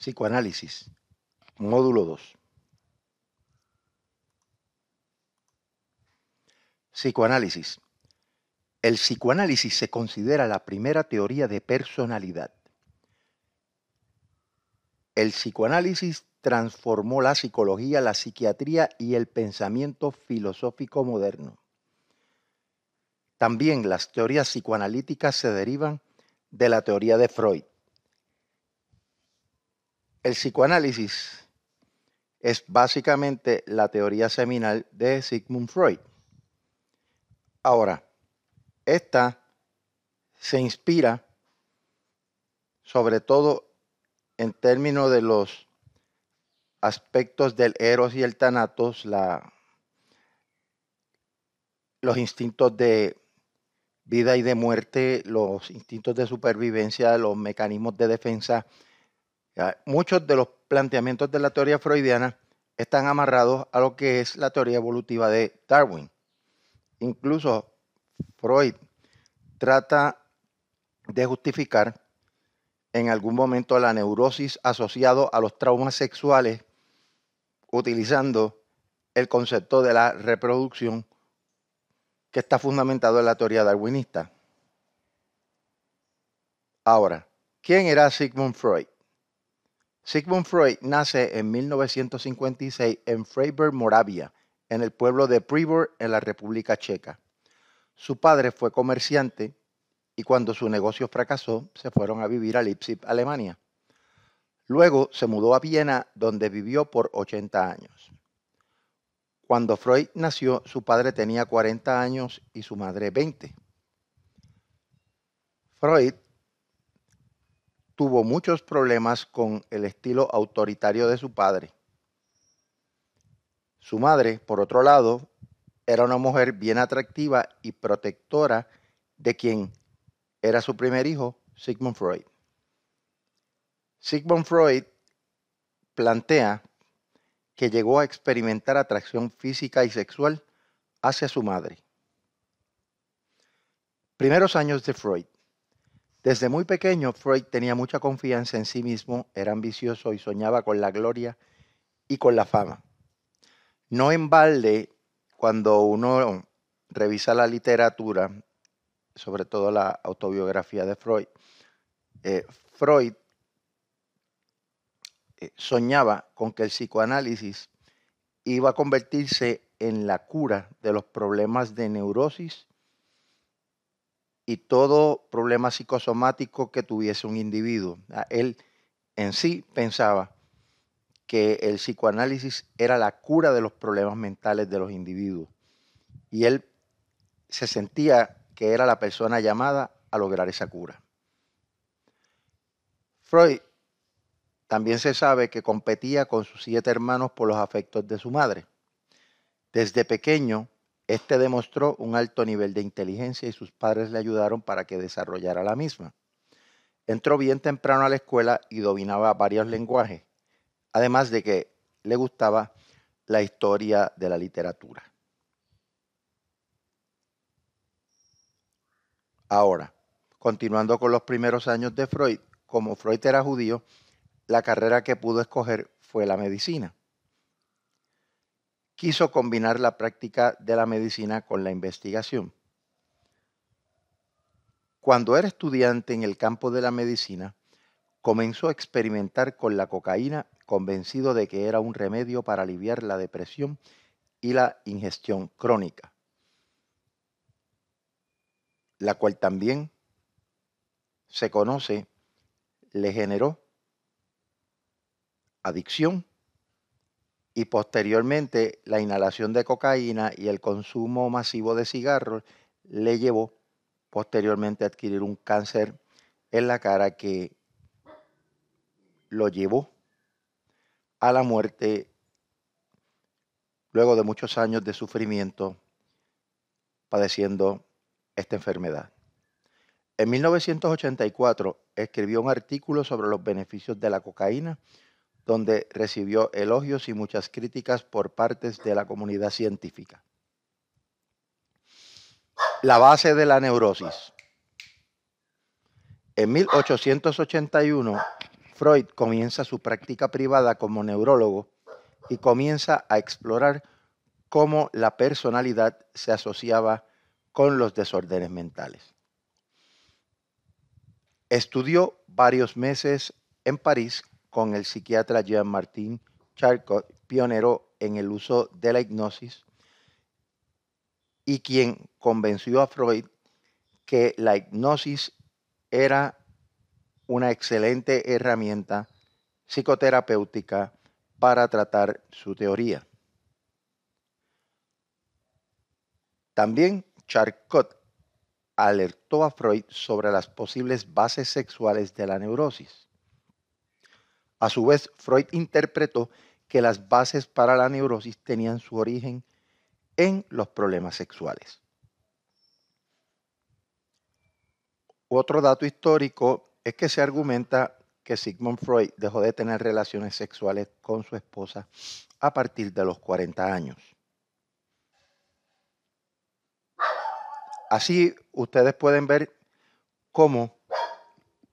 Psicoanálisis, módulo 2. Psicoanálisis. El psicoanálisis se considera la primera teoría de personalidad. El psicoanálisis transformó la psicología, la psiquiatría y el pensamiento filosófico moderno. También las teorías psicoanalíticas se derivan de la teoría de Freud. El psicoanálisis es básicamente la teoría seminal de Sigmund Freud. Ahora, esta se inspira sobre todo en términos de los aspectos del eros y el tanatos, la, los instintos de vida y de muerte, los instintos de supervivencia, los mecanismos de defensa Muchos de los planteamientos de la teoría freudiana están amarrados a lo que es la teoría evolutiva de Darwin. Incluso Freud trata de justificar en algún momento la neurosis asociado a los traumas sexuales utilizando el concepto de la reproducción que está fundamentado en la teoría darwinista. Ahora, ¿quién era Sigmund Freud? Sigmund Freud nace en 1956 en Freiburg, Moravia, en el pueblo de Pribor, en la República Checa. Su padre fue comerciante y cuando su negocio fracasó, se fueron a vivir a Leipzig, Alemania. Luego se mudó a Viena, donde vivió por 80 años. Cuando Freud nació, su padre tenía 40 años y su madre 20. Freud tuvo muchos problemas con el estilo autoritario de su padre. Su madre, por otro lado, era una mujer bien atractiva y protectora de quien era su primer hijo, Sigmund Freud. Sigmund Freud plantea que llegó a experimentar atracción física y sexual hacia su madre. Primeros años de Freud. Desde muy pequeño, Freud tenía mucha confianza en sí mismo, era ambicioso y soñaba con la gloria y con la fama. No en balde, cuando uno revisa la literatura, sobre todo la autobiografía de Freud, eh, Freud eh, soñaba con que el psicoanálisis iba a convertirse en la cura de los problemas de neurosis y todo problema psicosomático que tuviese un individuo. Él en sí pensaba que el psicoanálisis era la cura de los problemas mentales de los individuos. Y él se sentía que era la persona llamada a lograr esa cura. Freud también se sabe que competía con sus siete hermanos por los afectos de su madre. Desde pequeño, este demostró un alto nivel de inteligencia y sus padres le ayudaron para que desarrollara la misma. Entró bien temprano a la escuela y dominaba varios lenguajes, además de que le gustaba la historia de la literatura. Ahora, continuando con los primeros años de Freud, como Freud era judío, la carrera que pudo escoger fue la medicina quiso combinar la práctica de la medicina con la investigación. Cuando era estudiante en el campo de la medicina, comenzó a experimentar con la cocaína convencido de que era un remedio para aliviar la depresión y la ingestión crónica, la cual también se conoce le generó adicción y posteriormente la inhalación de cocaína y el consumo masivo de cigarros le llevó posteriormente a adquirir un cáncer en la cara que lo llevó a la muerte luego de muchos años de sufrimiento padeciendo esta enfermedad. En 1984 escribió un artículo sobre los beneficios de la cocaína donde recibió elogios y muchas críticas por partes de la comunidad científica. La base de la neurosis. En 1881, Freud comienza su práctica privada como neurólogo y comienza a explorar cómo la personalidad se asociaba con los desórdenes mentales. Estudió varios meses en París con el psiquiatra Jean-Martin Charcot, pionero en el uso de la hipnosis y quien convenció a Freud que la hipnosis era una excelente herramienta psicoterapéutica para tratar su teoría. También Charcot alertó a Freud sobre las posibles bases sexuales de la neurosis. A su vez, Freud interpretó que las bases para la neurosis tenían su origen en los problemas sexuales. Otro dato histórico es que se argumenta que Sigmund Freud dejó de tener relaciones sexuales con su esposa a partir de los 40 años. Así ustedes pueden ver cómo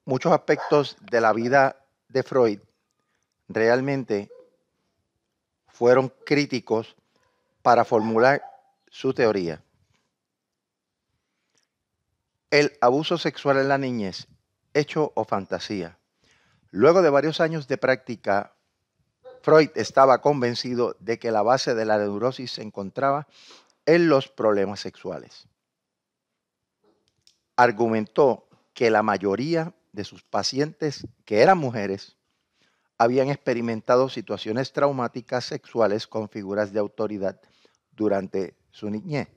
muchos aspectos de la vida de Freud realmente fueron críticos para formular su teoría. El abuso sexual en la niñez, hecho o fantasía. Luego de varios años de práctica, Freud estaba convencido de que la base de la neurosis se encontraba en los problemas sexuales. Argumentó que la mayoría de sus pacientes que eran mujeres habían experimentado situaciones traumáticas sexuales con figuras de autoridad durante su niñez.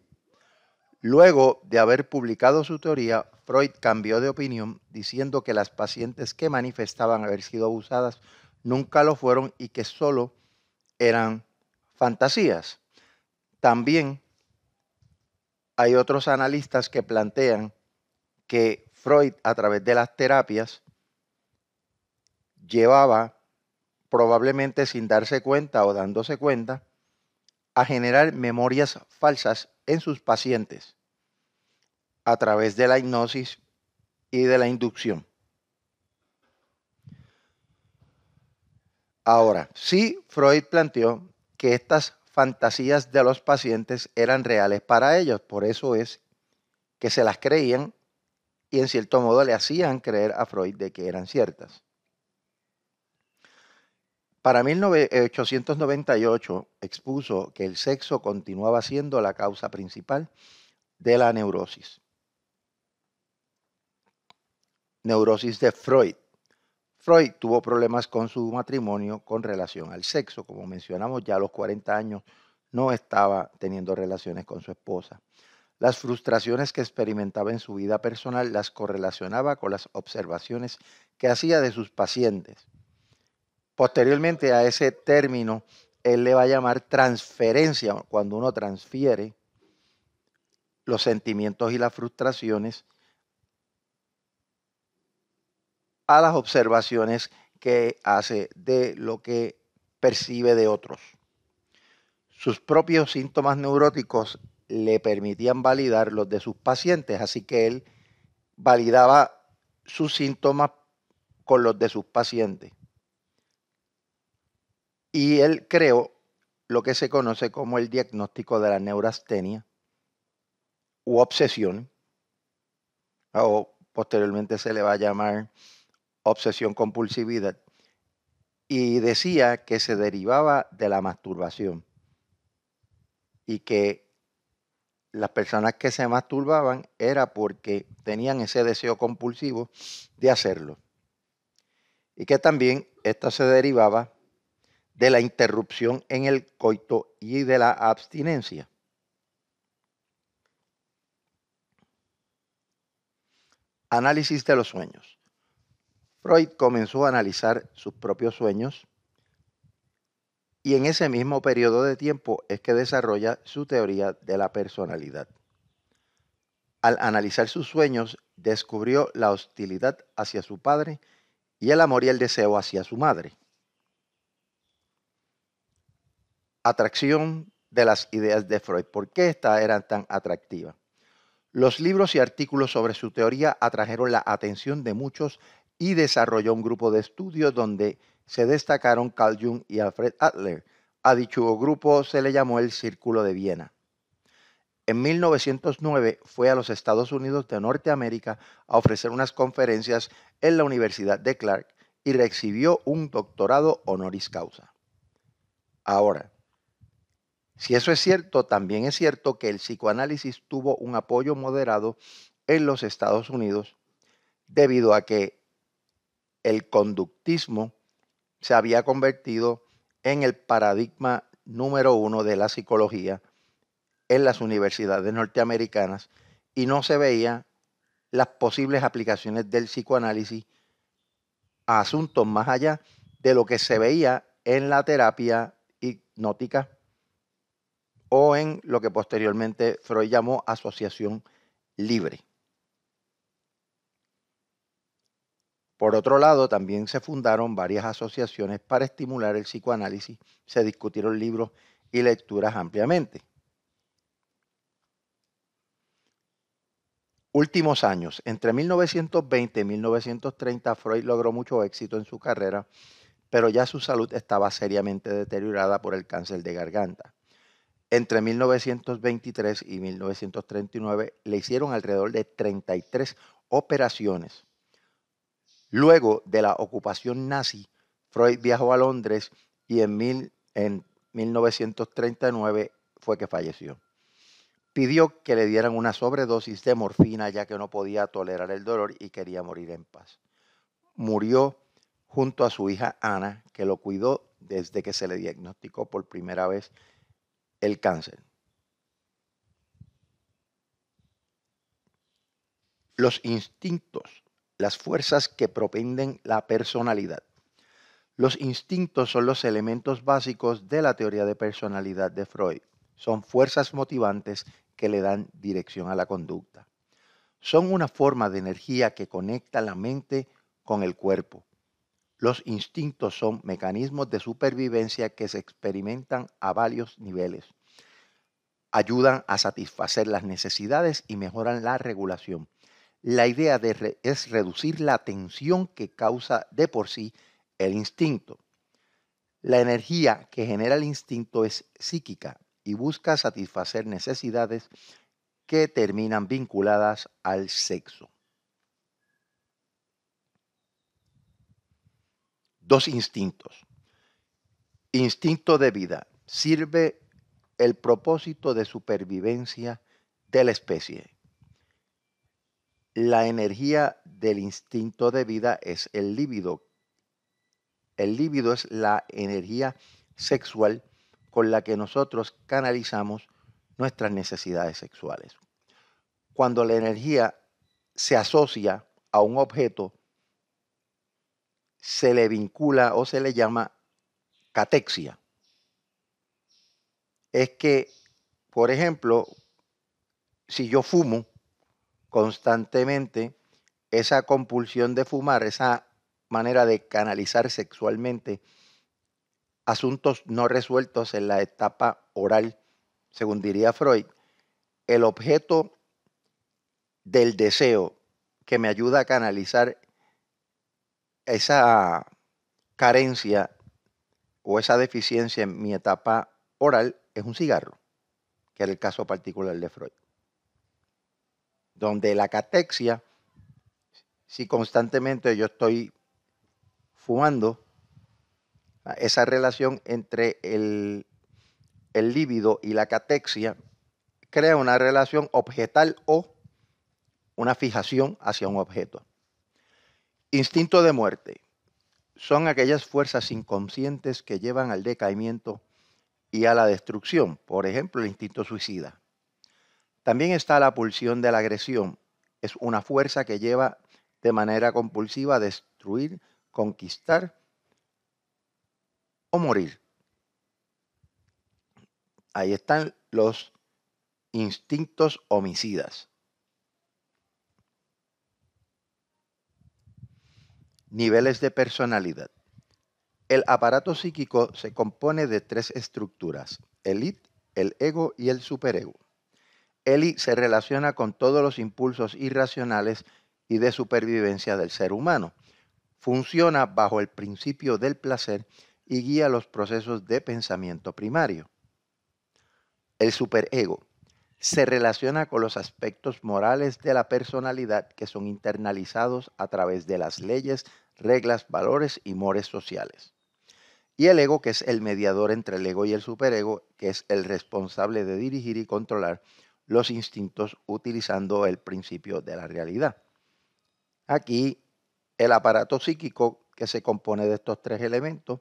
Luego de haber publicado su teoría, Freud cambió de opinión diciendo que las pacientes que manifestaban haber sido abusadas nunca lo fueron y que solo eran fantasías. También hay otros analistas que plantean que Freud a través de las terapias llevaba probablemente sin darse cuenta o dándose cuenta, a generar memorias falsas en sus pacientes a través de la hipnosis y de la inducción. Ahora, sí, Freud planteó que estas fantasías de los pacientes eran reales para ellos, por eso es que se las creían y en cierto modo le hacían creer a Freud de que eran ciertas. Para 1898 eh, expuso que el sexo continuaba siendo la causa principal de la neurosis. Neurosis de Freud. Freud tuvo problemas con su matrimonio con relación al sexo. Como mencionamos, ya a los 40 años no estaba teniendo relaciones con su esposa. Las frustraciones que experimentaba en su vida personal las correlacionaba con las observaciones que hacía de sus pacientes Posteriormente a ese término, él le va a llamar transferencia, cuando uno transfiere los sentimientos y las frustraciones a las observaciones que hace de lo que percibe de otros. Sus propios síntomas neuróticos le permitían validar los de sus pacientes, así que él validaba sus síntomas con los de sus pacientes y él creó lo que se conoce como el diagnóstico de la neurastenia u obsesión, o posteriormente se le va a llamar obsesión compulsividad, y decía que se derivaba de la masturbación y que las personas que se masturbaban era porque tenían ese deseo compulsivo de hacerlo. Y que también esto se derivaba de la interrupción en el coito y de la abstinencia. Análisis de los sueños. Freud comenzó a analizar sus propios sueños y en ese mismo periodo de tiempo es que desarrolla su teoría de la personalidad. Al analizar sus sueños, descubrió la hostilidad hacia su padre y el amor y el deseo hacia su madre. atracción de las ideas de Freud. ¿Por qué esta era tan atractiva? Los libros y artículos sobre su teoría atrajeron la atención de muchos y desarrolló un grupo de estudios donde se destacaron Carl Jung y Alfred Adler. A dicho grupo se le llamó el Círculo de Viena. En 1909 fue a los Estados Unidos de Norteamérica a ofrecer unas conferencias en la Universidad de Clark y recibió un doctorado honoris causa. Ahora, si eso es cierto, también es cierto que el psicoanálisis tuvo un apoyo moderado en los Estados Unidos debido a que el conductismo se había convertido en el paradigma número uno de la psicología en las universidades norteamericanas y no se veían las posibles aplicaciones del psicoanálisis a asuntos más allá de lo que se veía en la terapia hipnótica o en lo que posteriormente Freud llamó asociación libre. Por otro lado, también se fundaron varias asociaciones para estimular el psicoanálisis, se discutieron libros y lecturas ampliamente. Últimos años. Entre 1920 y 1930 Freud logró mucho éxito en su carrera, pero ya su salud estaba seriamente deteriorada por el cáncer de garganta. Entre 1923 y 1939 le hicieron alrededor de 33 operaciones. Luego de la ocupación nazi, Freud viajó a Londres y en, 1939 fue que falleció. Pidió que le dieran una sobredosis de morfina ya que no podía tolerar el dolor y quería morir en paz. Murió junto a su hija Ana, que lo cuidó desde que se le diagnosticó por primera vez el cáncer. Los instintos, las fuerzas que propenden la personalidad. Los instintos son los elementos básicos de la teoría de personalidad de Freud. Son fuerzas motivantes que le dan dirección a la conducta. Son una forma de energía que conecta la mente con el cuerpo los instintos son mecanismos de supervivencia que se experimentan a varios niveles. Ayudan a satisfacer las necesidades y mejoran la regulación. La idea es reducir la tensión que causa de por sí el instinto. La energía que genera el instinto es psíquica y busca satisfacer necesidades que terminan vinculadas al sexo. dos instintos. Instinto de vida. Sirve el propósito de supervivencia de la especie. La energía del instinto de vida es el líbido. El líbido es la energía sexual con la que nosotros canalizamos nuestras necesidades sexuales. Cuando la energía se asocia a un objeto, se le vincula o se le llama catexia. Es que, por ejemplo, si yo fumo constantemente, esa compulsión de fumar, esa manera de canalizar sexualmente asuntos no resueltos en la etapa oral, según diría Freud, el objeto del deseo que me ayuda a canalizar esa carencia o esa deficiencia en mi etapa oral es un cigarro, que era el caso particular de Freud. Donde la catexia, si constantemente yo estoy fumando, esa relación entre el, el líbido y la catexia crea una relación objetal o una fijación hacia un objeto. Instinto de muerte. Son aquellas fuerzas inconscientes que llevan al decaimiento y a la destrucción, por ejemplo, el instinto suicida. También está la pulsión de la agresión. Es una fuerza que lleva de manera compulsiva a destruir, conquistar o morir. Ahí están los instintos homicidas. Niveles de personalidad. El aparato psíquico se compone de tres estructuras, el id, el ego y el superego. El id se relaciona con todos los impulsos irracionales y de supervivencia del ser humano. Funciona bajo el principio del placer y guía los procesos de pensamiento primario. El superego se relaciona con los aspectos morales de la personalidad que son internalizados a través de las leyes reglas, valores y mores sociales. Y el ego, que es el mediador entre el ego y el superego, que es el responsable de dirigir y controlar los instintos utilizando el principio de la realidad. Aquí, el aparato psíquico, que se compone de estos tres elementos,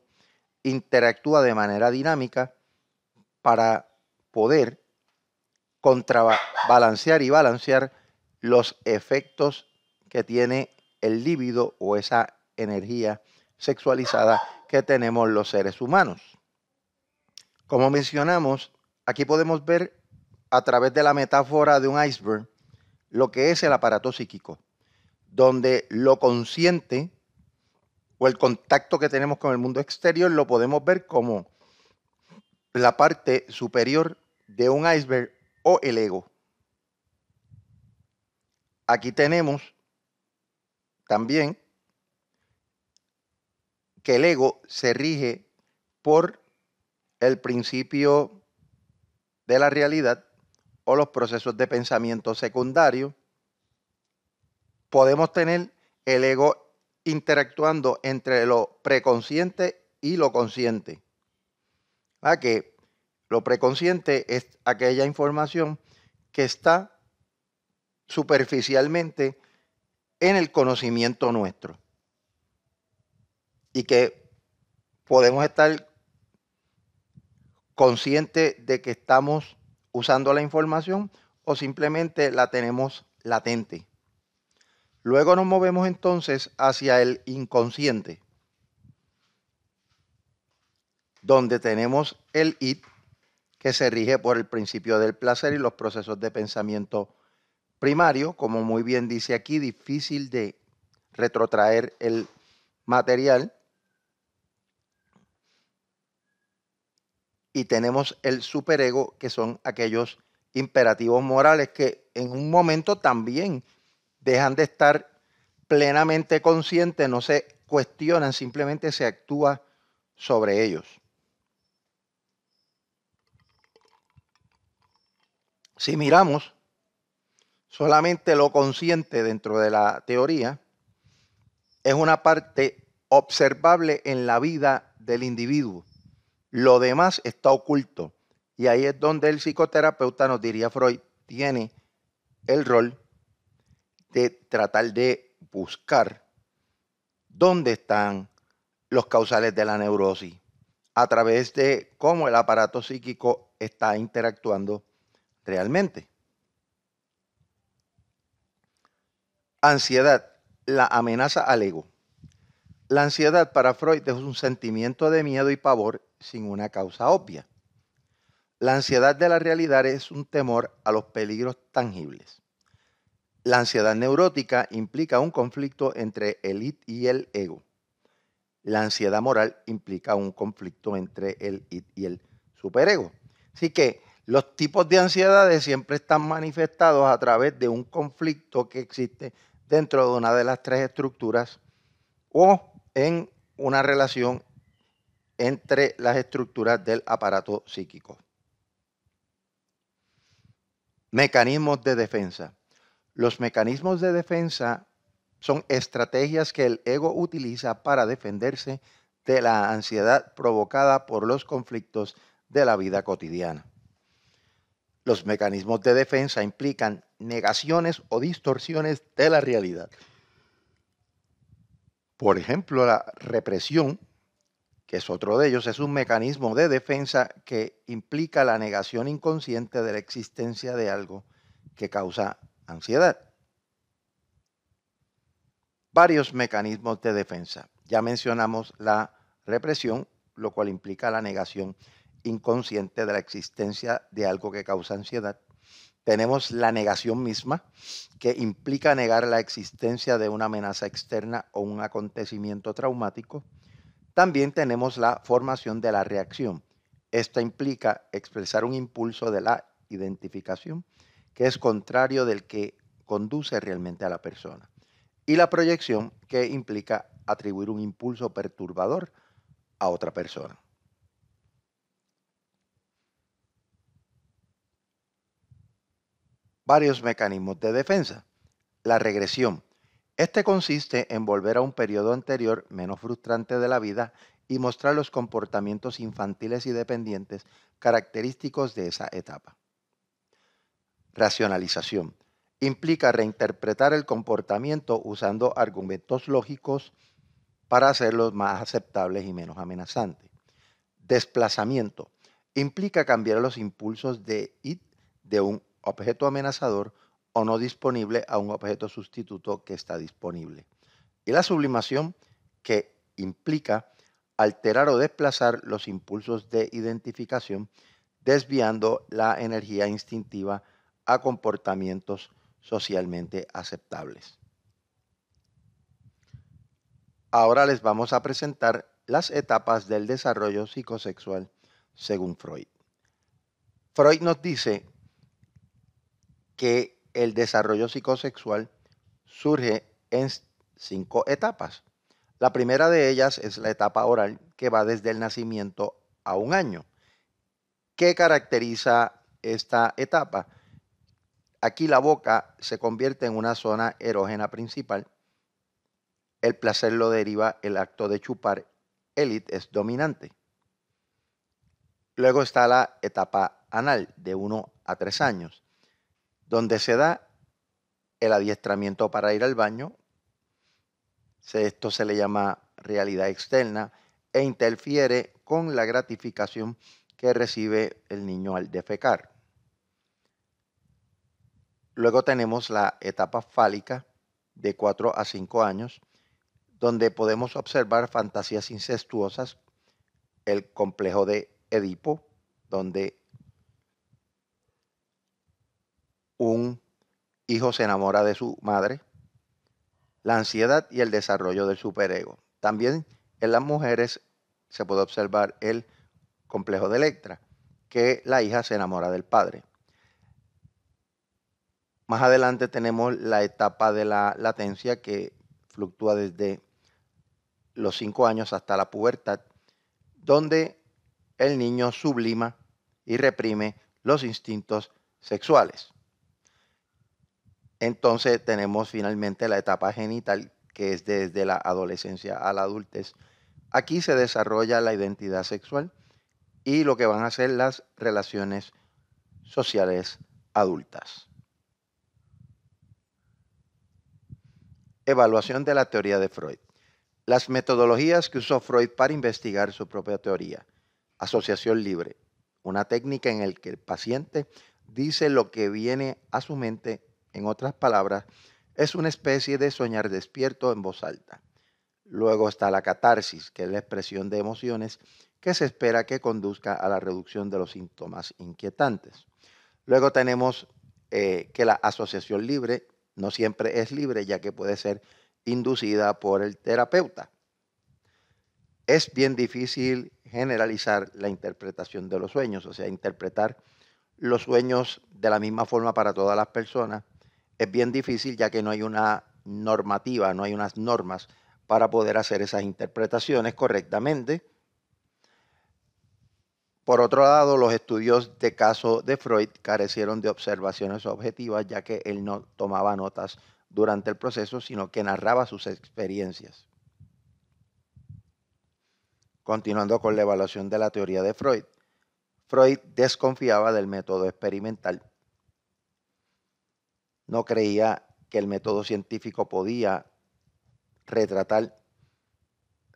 interactúa de manera dinámica para poder contrabalancear y balancear los efectos que tiene el líbido o esa energía sexualizada que tenemos los seres humanos. Como mencionamos, aquí podemos ver a través de la metáfora de un iceberg lo que es el aparato psíquico, donde lo consciente o el contacto que tenemos con el mundo exterior lo podemos ver como la parte superior de un iceberg o el ego. Aquí tenemos también que el ego se rige por el principio de la realidad o los procesos de pensamiento secundario, podemos tener el ego interactuando entre lo preconsciente y lo consciente. ¿A ah, que lo preconsciente es aquella información que está superficialmente en el conocimiento nuestro y que podemos estar conscientes de que estamos usando la información o simplemente la tenemos latente. Luego nos movemos entonces hacia el inconsciente, donde tenemos el IT que se rige por el principio del placer y los procesos de pensamiento primario, como muy bien dice aquí, difícil de retrotraer el material. y tenemos el superego, que son aquellos imperativos morales que en un momento también dejan de estar plenamente conscientes, no se cuestionan, simplemente se actúa sobre ellos. Si miramos solamente lo consciente dentro de la teoría, es una parte observable en la vida del individuo. Lo demás está oculto. Y ahí es donde el psicoterapeuta, nos diría Freud, tiene el rol de tratar de buscar dónde están los causales de la neurosis a través de cómo el aparato psíquico está interactuando realmente. Ansiedad, la amenaza al ego. La ansiedad para Freud es un sentimiento de miedo y pavor sin una causa obvia. La ansiedad de la realidad es un temor a los peligros tangibles. La ansiedad neurótica implica un conflicto entre el id y el ego. La ansiedad moral implica un conflicto entre el id y el superego. Así que los tipos de ansiedades siempre están manifestados a través de un conflicto que existe dentro de una de las tres estructuras o en una relación entre las estructuras del aparato psíquico. Mecanismos de defensa. Los mecanismos de defensa son estrategias que el ego utiliza para defenderse de la ansiedad provocada por los conflictos de la vida cotidiana. Los mecanismos de defensa implican negaciones o distorsiones de la realidad por ejemplo, la represión, que es otro de ellos, es un mecanismo de defensa que implica la negación inconsciente de la existencia de algo que causa ansiedad. Varios mecanismos de defensa. Ya mencionamos la represión, lo cual implica la negación inconsciente de la existencia de algo que causa ansiedad tenemos la negación misma, que implica negar la existencia de una amenaza externa o un acontecimiento traumático. También tenemos la formación de la reacción. Esta implica expresar un impulso de la identificación, que es contrario del que conduce realmente a la persona. Y la proyección, que implica atribuir un impulso perturbador a otra persona. varios mecanismos de defensa. La regresión. Este consiste en volver a un periodo anterior menos frustrante de la vida y mostrar los comportamientos infantiles y dependientes característicos de esa etapa. Racionalización. Implica reinterpretar el comportamiento usando argumentos lógicos para hacerlos más aceptables y menos amenazantes. Desplazamiento. Implica cambiar los impulsos de de un objeto amenazador o no disponible a un objeto sustituto que está disponible. Y la sublimación que implica alterar o desplazar los impulsos de identificación desviando la energía instintiva a comportamientos socialmente aceptables. Ahora les vamos a presentar las etapas del desarrollo psicosexual según Freud. Freud nos dice que el desarrollo psicosexual surge en cinco etapas. La primera de ellas es la etapa oral, que va desde el nacimiento a un año. ¿Qué caracteriza esta etapa? Aquí la boca se convierte en una zona erógena principal. El placer lo deriva el acto de chupar. Élite es dominante. Luego está la etapa anal, de uno a tres años donde se da el adiestramiento para ir al baño. Esto se le llama realidad externa e interfiere con la gratificación que recibe el niño al defecar. Luego tenemos la etapa fálica de 4 a 5 años, donde podemos observar fantasías incestuosas, el complejo de Edipo, donde un hijo se enamora de su madre, la ansiedad y el desarrollo del superego. También en las mujeres se puede observar el complejo de Electra, que la hija se enamora del padre. Más adelante tenemos la etapa de la latencia que fluctúa desde los cinco años hasta la pubertad, donde el niño sublima y reprime los instintos sexuales. Entonces tenemos finalmente la etapa genital, que es desde la adolescencia a la adultez. Aquí se desarrolla la identidad sexual y lo que van a ser las relaciones sociales adultas. Evaluación de la teoría de Freud. Las metodologías que usó Freud para investigar su propia teoría. Asociación libre, una técnica en la que el paciente dice lo que viene a su mente en otras palabras, es una especie de soñar despierto en voz alta. Luego está la catarsis, que es la expresión de emociones que se espera que conduzca a la reducción de los síntomas inquietantes. Luego tenemos eh, que la asociación libre no siempre es libre, ya que puede ser inducida por el terapeuta. Es bien difícil generalizar la interpretación de los sueños, o sea, interpretar los sueños de la misma forma para todas las personas, es bien difícil ya que no hay una normativa, no hay unas normas para poder hacer esas interpretaciones correctamente. Por otro lado, los estudios de caso de Freud carecieron de observaciones objetivas, ya que él no tomaba notas durante el proceso, sino que narraba sus experiencias. Continuando con la evaluación de la teoría de Freud, Freud desconfiaba del método experimental no creía que el método científico podía retratar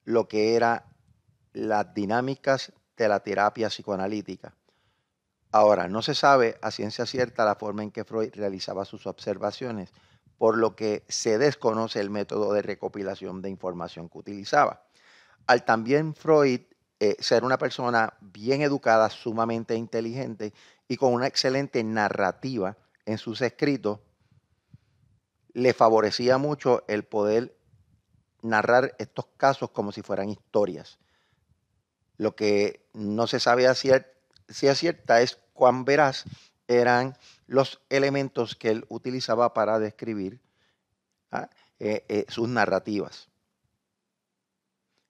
lo que eran las dinámicas de la terapia psicoanalítica. Ahora, no se sabe a ciencia cierta la forma en que Freud realizaba sus observaciones, por lo que se desconoce el método de recopilación de información que utilizaba. Al también Freud eh, ser una persona bien educada, sumamente inteligente y con una excelente narrativa en sus escritos, le favorecía mucho el poder narrar estos casos como si fueran historias. Lo que no se sabe si es cierta es cuán veraz eran los elementos que él utilizaba para describir ¿ah? eh, eh, sus narrativas.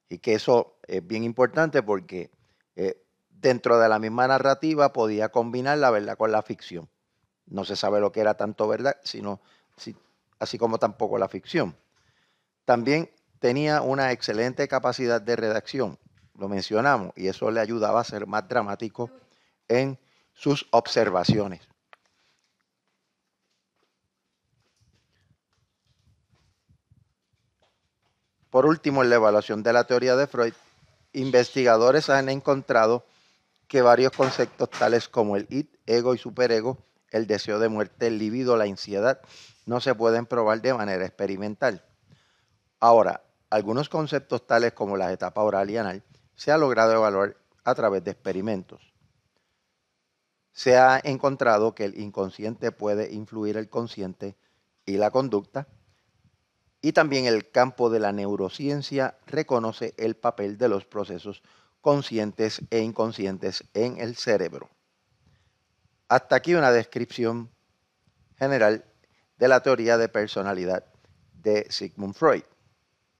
Y que eso es bien importante porque eh, dentro de la misma narrativa podía combinar la verdad con la ficción. No se sabe lo que era tanto verdad, sino si así como tampoco la ficción. También tenía una excelente capacidad de redacción, lo mencionamos, y eso le ayudaba a ser más dramático en sus observaciones. Por último, en la evaluación de la teoría de Freud, investigadores han encontrado que varios conceptos tales como el id, ego y superego el deseo de muerte, el libido, la ansiedad, no se pueden probar de manera experimental. Ahora, algunos conceptos tales como la etapa oral y anal se ha logrado evaluar a través de experimentos. Se ha encontrado que el inconsciente puede influir el consciente y la conducta, y también el campo de la neurociencia reconoce el papel de los procesos conscientes e inconscientes en el cerebro. Hasta aquí una descripción general de la teoría de personalidad de Sigmund Freud.